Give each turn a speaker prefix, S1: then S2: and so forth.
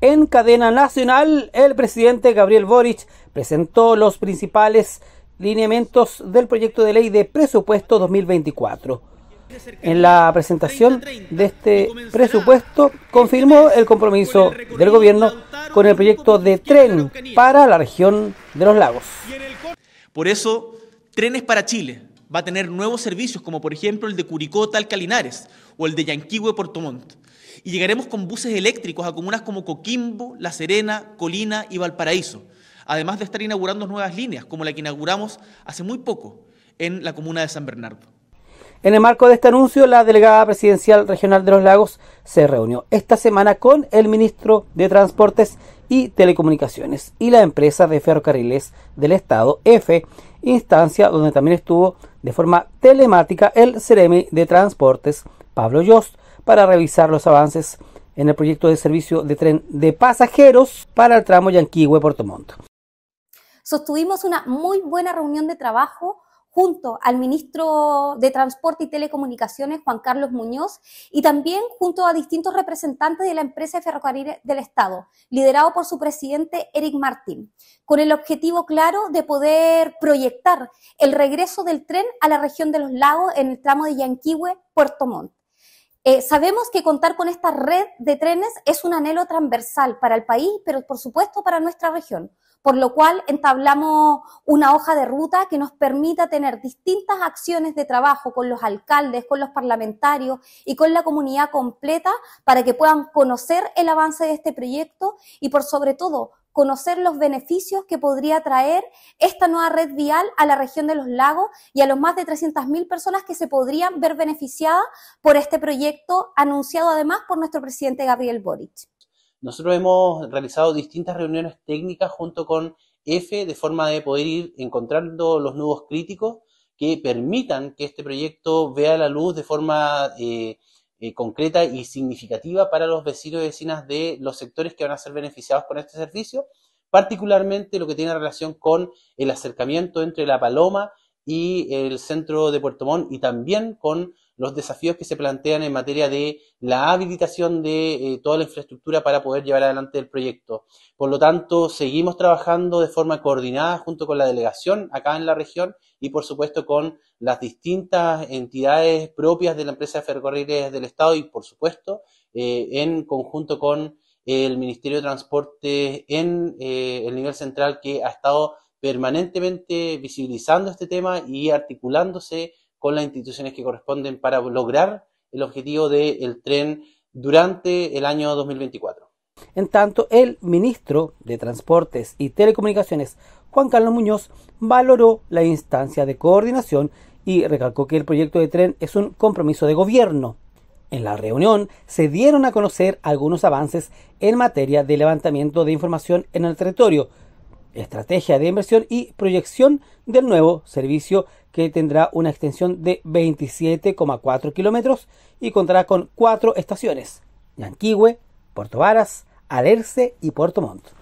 S1: En cadena nacional, el presidente Gabriel Boric presentó los principales lineamientos del proyecto de ley de presupuesto 2024. En la presentación de este presupuesto confirmó el compromiso del gobierno con el proyecto de tren para la región de los lagos.
S2: Por eso, Trenes para Chile va a tener nuevos servicios, como por ejemplo el de Curicó, alcalinares o el de Yanquihue, Puerto Y llegaremos con buses eléctricos a comunas como Coquimbo, La Serena, Colina y Valparaíso, además de estar inaugurando nuevas líneas, como la que inauguramos hace muy poco en la comuna de San Bernardo.
S1: En el marco de este anuncio, la delegada presidencial regional de los lagos se reunió esta semana con el ministro de Transportes y Telecomunicaciones y la empresa de ferrocarriles del Estado, EFE, instancia donde también estuvo de forma telemática el CEREMI de Transportes Pablo Yost para revisar los avances en el proyecto de servicio de tren de pasajeros para el tramo Yanquihue-Puerto
S3: Sostuvimos una muy buena reunión de trabajo junto al ministro de Transporte y Telecomunicaciones, Juan Carlos Muñoz, y también junto a distintos representantes de la empresa de ferrocarriles del Estado, liderado por su presidente Eric Martín, con el objetivo claro de poder proyectar el regreso del tren a la región de los lagos en el tramo de Yanquihue, Puerto Montt. Eh, sabemos que contar con esta red de trenes es un anhelo transversal para el país, pero por supuesto para nuestra región, por lo cual entablamos una hoja de ruta que nos permita tener distintas acciones de trabajo con los alcaldes, con los parlamentarios y con la comunidad completa para que puedan conocer el avance de este proyecto y por sobre todo conocer los beneficios que podría traer esta nueva red vial a la región de los lagos y a los más de 300.000 personas que se podrían ver beneficiadas por este proyecto anunciado además por nuestro presidente Gabriel Boric.
S2: Nosotros hemos realizado distintas reuniones técnicas junto con EFE de forma de poder ir encontrando los nudos críticos que permitan que este proyecto vea la luz de forma eh, eh, concreta y significativa para los vecinos y vecinas de los sectores que van a ser beneficiados con este servicio, particularmente lo que tiene relación con el acercamiento entre la paloma y el centro de Puerto Montt y también con los desafíos que se plantean en materia de la habilitación de eh, toda la infraestructura para poder llevar adelante el proyecto. Por lo tanto, seguimos trabajando de forma coordinada junto con la delegación acá en la región y, por supuesto, con las distintas entidades propias de la empresa de ferrocarriles del Estado y, por supuesto, eh, en conjunto con el Ministerio de Transporte en eh, el nivel central que ha estado permanentemente visibilizando este tema y articulándose con las instituciones que corresponden para lograr el objetivo del tren durante el año 2024.
S1: En tanto, el ministro de Transportes y Telecomunicaciones, Juan Carlos Muñoz, valoró la instancia de coordinación y recalcó que el proyecto de tren es un compromiso de gobierno. En la reunión se dieron a conocer algunos avances en materia de levantamiento de información en el territorio, estrategia de inversión y proyección del nuevo servicio que tendrá una extensión de 27,4 kilómetros y contará con cuatro estaciones, Yanquihue, Puerto Varas, Alerce y Puerto Montt.